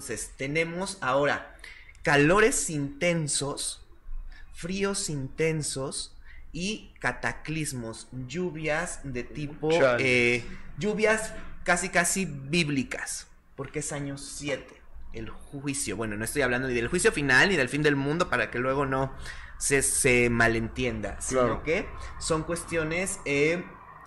Entonces, tenemos ahora calores intensos, fríos intensos y cataclismos, lluvias de tipo, eh, lluvias casi casi bíblicas, porque es año 7, el juicio. Bueno, no estoy hablando ni del juicio final ni del fin del mundo para que luego no se, se malentienda, sino que son cuestiones eh,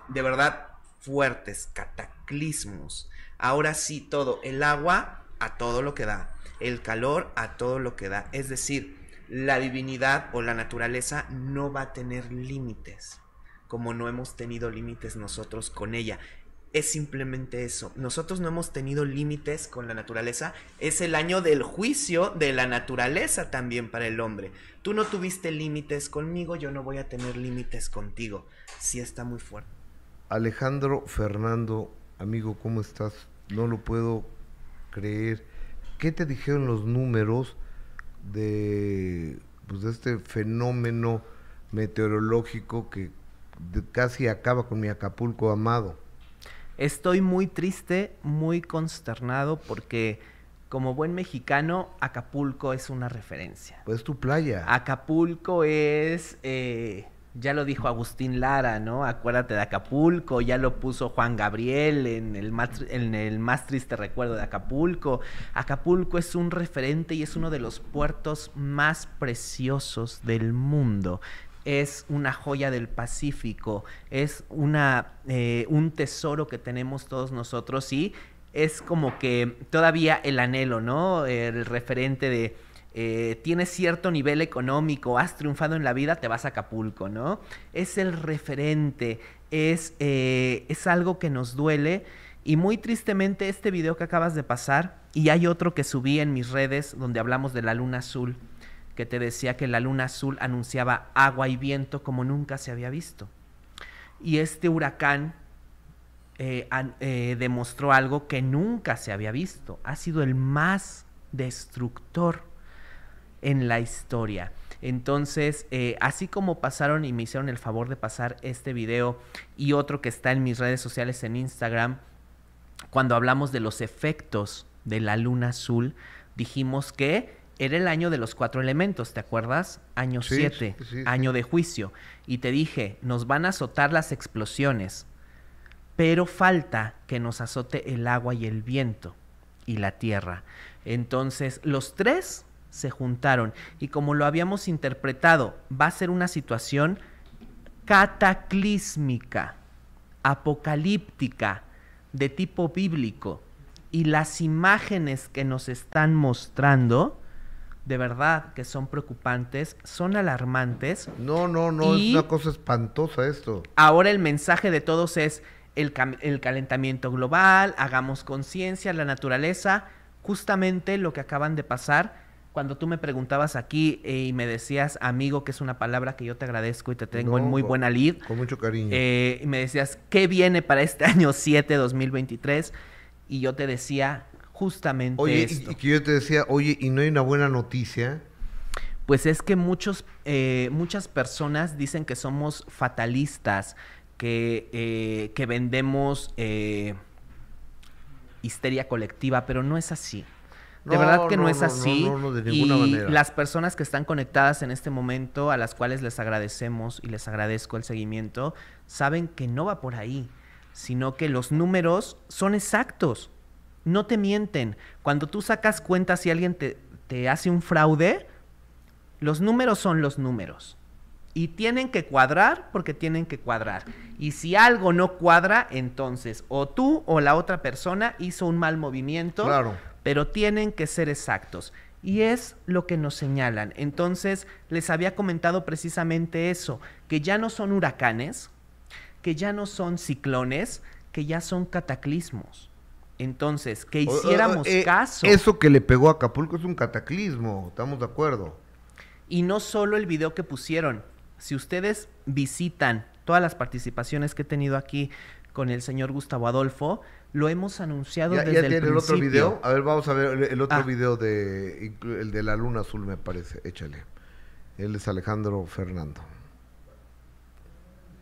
de verdad fuertes, cataclismos. Ahora sí, todo, el agua a todo lo que da, el calor a todo lo que da. Es decir, la divinidad o la naturaleza no va a tener límites, como no hemos tenido límites nosotros con ella. Es simplemente eso. Nosotros no hemos tenido límites con la naturaleza. Es el año del juicio de la naturaleza también para el hombre. Tú no tuviste límites conmigo, yo no voy a tener límites contigo. Sí está muy fuerte. Alejandro Fernando, amigo, ¿cómo estás? No lo puedo creer. ¿Qué te dijeron los números de, pues, este fenómeno meteorológico que casi acaba con mi Acapulco amado? Estoy muy triste, muy consternado porque como buen mexicano, Acapulco es una referencia. Pues tu playa. Acapulco es... Eh, ya lo dijo Agustín Lara, ¿no? Acuérdate de Acapulco, ya lo puso Juan Gabriel en el, más, triste recuerdo de Acapulco. Acapulco es un referente y es uno de los puertos más preciosos del mundo es una joya del Pacífico, es una, eh, un tesoro que tenemos todos nosotros y es como que todavía el anhelo, ¿no? El referente de eh, tienes cierto nivel económico, has triunfado en la vida, te vas a Acapulco, ¿no? Es el referente, es, eh, es algo que nos duele. Y muy tristemente este video que acabas de pasar, y hay otro que subí en mis redes donde hablamos de la luna azul, que te decía que la luna azul anunciaba agua y viento como nunca se había visto. Y este huracán eh, demostró algo que nunca se había visto. Ha sido el más destructor en la historia. Entonces, eh, así como pasaron y me hicieron el favor de pasar este video y otro que está en mis redes sociales en Instagram, cuando hablamos de los efectos de la luna azul, dijimos que era el año de los cuatro elementos, ¿te acuerdas? Año 7, año de juicio. Y te dije, nos van a azotar las explosiones, pero falta que nos azote el agua y el viento y la tierra. Entonces, los tres se juntaron. Y como lo habíamos interpretado, va a ser una situación cataclísmica, apocalíptica, de tipo bíblico. Y las imágenes que nos están mostrando, de verdad que son preocupantes, son alarmantes. No, no, no, es una cosa espantosa esto. Ahora el mensaje de todos es el, el calentamiento global, hagamos conciencia, la naturaleza, justamente lo que acaban de pasar cuando tú me preguntabas aquí eh, y me decías, amigo, que es una palabra que yo te agradezco y te tengo en muy buena lid. Con mucho cariño. Eh, y me decías, ¿qué viene para este año 7, 2023? Y yo te decía justamente esto. Y, que yo te decía, oye, ¿y no hay una buena noticia? Pues es que muchos, eh, muchas personas dicen que somos fatalistas, que, que vendemos histeria colectiva, pero no es así. De verdad que no, es así. de ninguna y las personas que están conectadas en este momento, a las cuales les agradecemos y les agradezco el seguimiento, saben que no va por ahí, sino que los números son exactos. No te mienten. Cuando tú sacas cuentas si alguien te, te hace un fraude, los números son los números. Y tienen que cuadrar porque tienen que cuadrar. Y si algo no cuadra, entonces o tú o la otra persona hizo un mal movimiento. Claro pero tienen que ser exactos. Y es lo que nos señalan. Entonces, les había comentado precisamente eso, que ya no son huracanes, que ya no son ciclones, que ya son cataclismos. Entonces, que hiciéramos eh, caso. Eso que le pegó a Acapulco es un cataclismo, estamos de acuerdo. Y no solo el video que pusieron. Si ustedes visitan todas las participaciones que he tenido aquí, con el señor Gustavo Adolfo. Lo hemos anunciado el principio ya el tiene el otro video. A ver, vamos a ver el otro ah. video de el de la luna azul me parece. Échale. Él es Alejandro Fernando.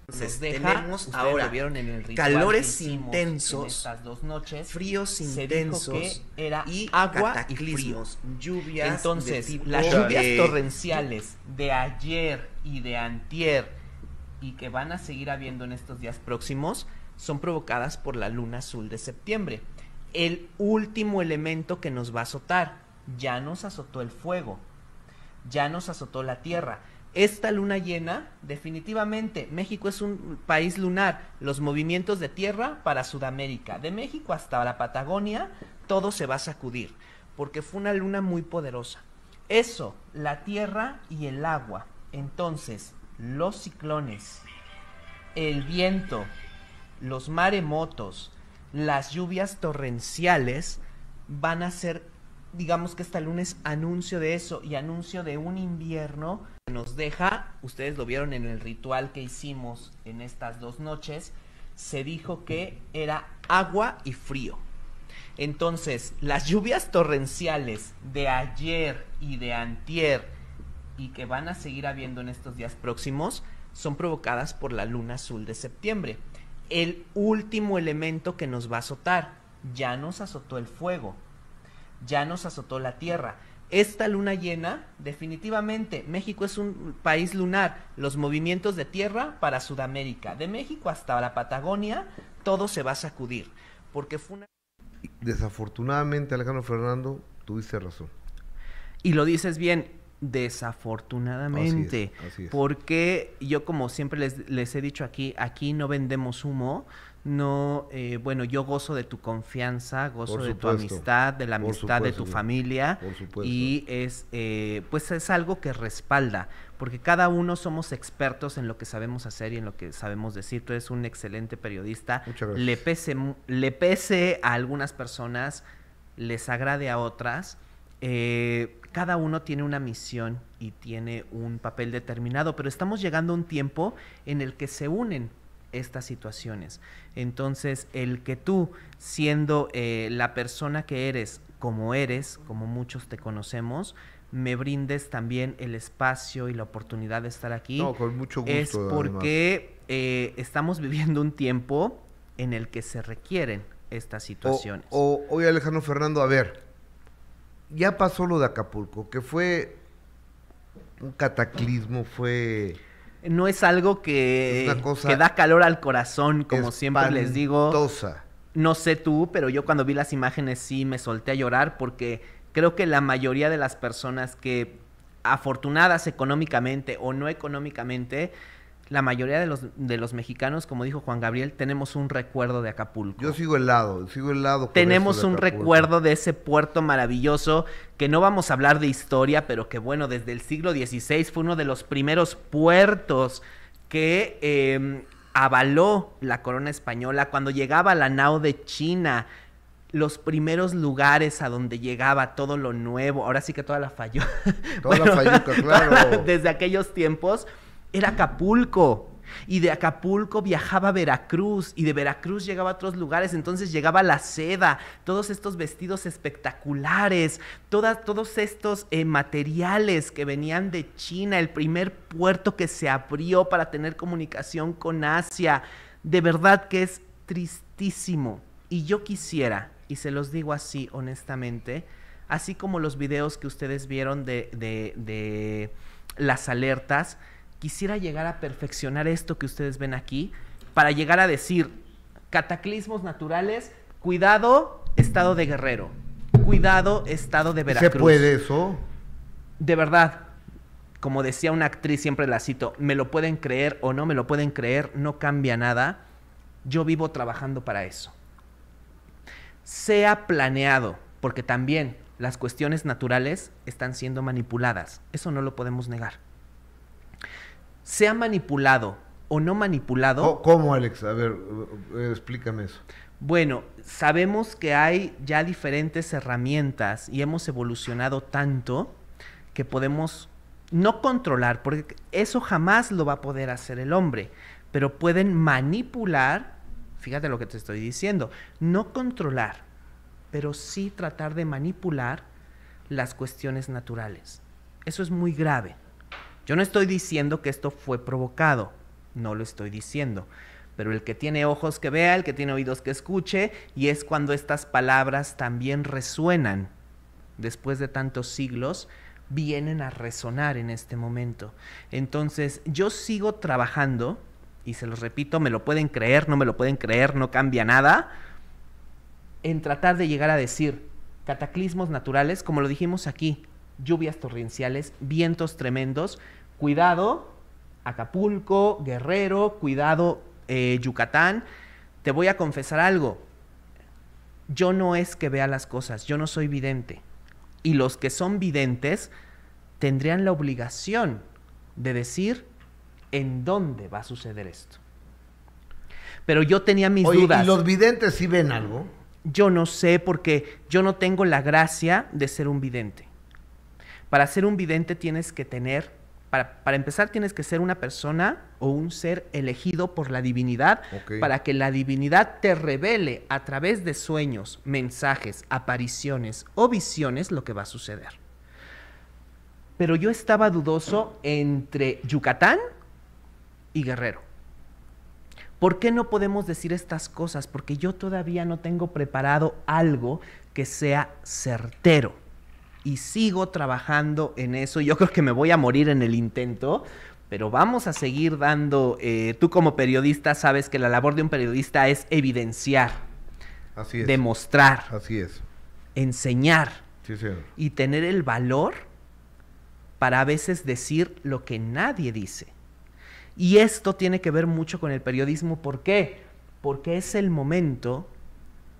Entonces, tenemos ahora vieron calores intensos, dos noches, fríos intensos era y agua y lluvias. Entonces, las lluvias eh, torrenciales de ayer y de antier y que van a seguir habiendo en estos días próximos son provocadas por la luna azul de septiembre. El último elemento que nos va a azotar. Ya nos azotó el fuego. Ya nos azotó la tierra. Esta luna llena, definitivamente, México es un país lunar. Los movimientos de tierra para Sudamérica, de México hasta la Patagonia, todo se va a sacudir, porque fue una luna muy poderosa. Eso, la tierra y el agua. Entonces, los ciclones, el viento, los maremotos, las lluvias torrenciales van a ser, digamos que hasta el lunes, anuncio de eso y anuncio de un invierno que nos deja, ustedes lo vieron en el ritual que hicimos en estas dos noches, se dijo que era agua y frío. Entonces, las lluvias torrenciales de ayer y de antier y que van a seguir habiendo en estos días próximos son provocadas por la luna azul de septiembre el último elemento que nos va a azotar. Ya nos azotó el fuego, ya nos azotó la tierra. Esta luna llena, definitivamente, México es un país lunar. Los movimientos de tierra para Sudamérica, de México hasta la Patagonia, todo se va a sacudir. Porque fue una... Desafortunadamente, Alejandro Fernando, tuviste razón. Y lo dices bien, Desafortunadamente, porque yo como siempre les, les, he dicho aquí, aquí no vendemos humo, no, eh, bueno, yo gozo de tu confianza, gozo de tu amistad, de la amistad de tu familia y es, eh, pues es algo que respalda, porque cada uno somos expertos en lo que sabemos hacer y en lo que sabemos decir. Tú eres un excelente periodista, le pese, le pese a algunas personas, les agrade a otras eh, cada uno tiene una misión y tiene un papel determinado, pero estamos llegando a un tiempo en el que se unen estas situaciones. Entonces, el que tú, siendo eh, la persona que eres, como eres, como muchos te conocemos, me brindes también el espacio y la oportunidad de estar aquí. No, con mucho gusto. Es porque eh, estamos viviendo un tiempo en el que se requieren estas situaciones. O, oye, Alejandro Fernando, a ver, ya pasó lo de Acapulco, que fue un cataclismo, fue... No es algo que, que da calor al corazón, como siempre les digo. No sé tú, pero yo cuando vi las imágenes sí me solté a llorar porque creo que la mayoría de las personas que afortunadas económicamente o no económicamente, la mayoría de los, de los mexicanos, como dijo Juan Gabriel, tenemos un recuerdo de Acapulco. Yo sigo el lado, sigo el lado. Tenemos un recuerdo de ese puerto maravilloso, que no vamos a hablar de historia, pero que bueno, desde el siglo XVI fue uno de los primeros puertos que em, avaló la corona española cuando llegaba la nao de China los primeros lugares a donde llegaba todo lo nuevo. Ahora sí que toda la falló. Toda claro. Desde aquellos tiempos era Acapulco. Y de Acapulco viajaba a Veracruz y de Veracruz llegaba a otros lugares, entonces llegaba la seda, todos estos vestidos espectaculares, todos estos eh, materiales que venían de China, el primer puerto que se abrió para tener comunicación con Asia. De verdad que es tristísimo. Y yo quisiera, y se los digo así honestamente, así como los videos que ustedes vieron de, de, de las alertas, quisiera llegar a perfeccionar esto que ustedes ven aquí para llegar a decir cataclismos naturales, cuidado, estado de guerrero, cuidado, estado de Veracruz. ¿Se puede eso? De verdad, como decía una actriz, siempre la cito, me lo pueden creer o no me lo pueden creer, no cambia nada. Yo vivo trabajando para eso. Sea planeado, porque también las cuestiones naturales están siendo manipuladas. Eso no lo podemos negar sea manipulado o no manipulado. ¿Cómo, Alex? A ver, eh, explícame eso. Bueno, sabemos que hay ya diferentes herramientas y hemos evolucionado tanto que podemos no controlar, porque eso jamás lo va a poder hacer el hombre, pero pueden manipular, fíjate lo que te estoy diciendo, no controlar, pero sí tratar de manipular las cuestiones naturales. Eso es muy grave. Yo no estoy diciendo que esto fue provocado, no lo estoy diciendo. Pero el que tiene ojos que vea, el que tiene oídos que escuche, y es cuando estas palabras también resuenan. Después de tantos siglos, vienen a resonar en este momento. Entonces, yo sigo trabajando, y se los repito, me lo pueden creer, no me lo pueden creer, no cambia nada, en tratar de llegar a decir cataclismos naturales, como lo dijimos aquí, lluvias torrenciales, vientos tremendos. Cuidado, Acapulco, Guerrero, cuidado, eh, Yucatán. Te voy a confesar algo. Yo no es que vea las cosas, yo no soy vidente. Y los que son videntes tendrían la obligación de decir en dónde va a suceder esto. Pero yo tenía mis dudas. ¿Y los videntes sí ven algo? Yo no sé porque yo no tengo la gracia de ser un vidente. Para ser un vidente tienes que tener, para, empezar tienes que ser una persona o un ser elegido por la divinidad para que la divinidad te revele a través de sueños, mensajes, apariciones o visiones lo que va a suceder. Pero yo estaba dudoso entre Yucatán y Guerrero. ¿Por qué no podemos decir estas cosas? Porque yo todavía no tengo preparado algo que sea certero y sigo trabajando en eso. Yo creo que me voy a morir en el intento, pero vamos a seguir dando, eh, tú como periodista sabes que la labor de un periodista es evidenciar, Así demostrar, Así es. enseñar y tener el valor para a veces decir lo que nadie dice. Y esto tiene que ver mucho con el periodismo. ¿Por qué? Porque es el momento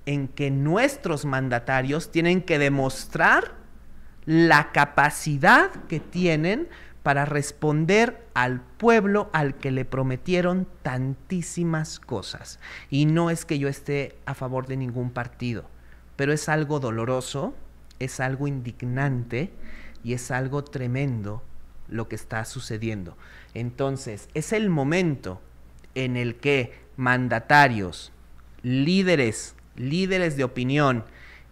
en que nuestros mandatarios tienen que demostrar la capacidad que tienen para responder al pueblo al que le prometieron tantísimas cosas. Y no es que yo esté a favor de ningún partido, pero es algo doloroso, es algo indignante y es algo tremendo lo que está sucediendo. Entonces, es el momento en el que mandatarios, líderes, líderes de opinión,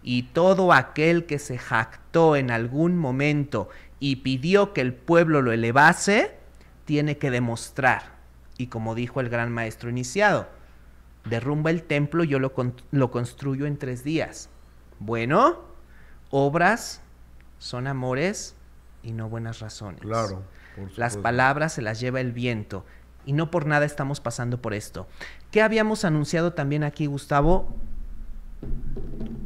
y todo aquel que se jactó en algún momento y pidió que el pueblo lo elevase, tiene que demostrar. Y como dijo el gran maestro iniciado, derrumba el templo, yo lo, construyo en tres días. Bueno, obras son amores y no buenas razones. Claro. las palabras se las lleva el viento. Y no por nada estamos pasando por esto. ¿Qué habíamos anunciado también aquí, Gustavo?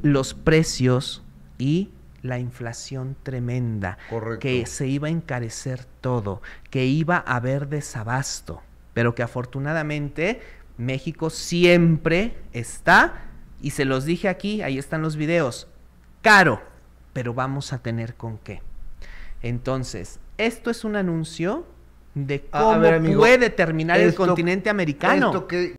los precios y la inflación tremenda, que se iba a encarecer todo, que iba a haber desabasto, pero que afortunadamente México siempre está, y se los dije aquí, ahí están los videos, caro, pero vamos a tener con qué. Entonces, esto es un anuncio de cómo puede terminar el continente americano.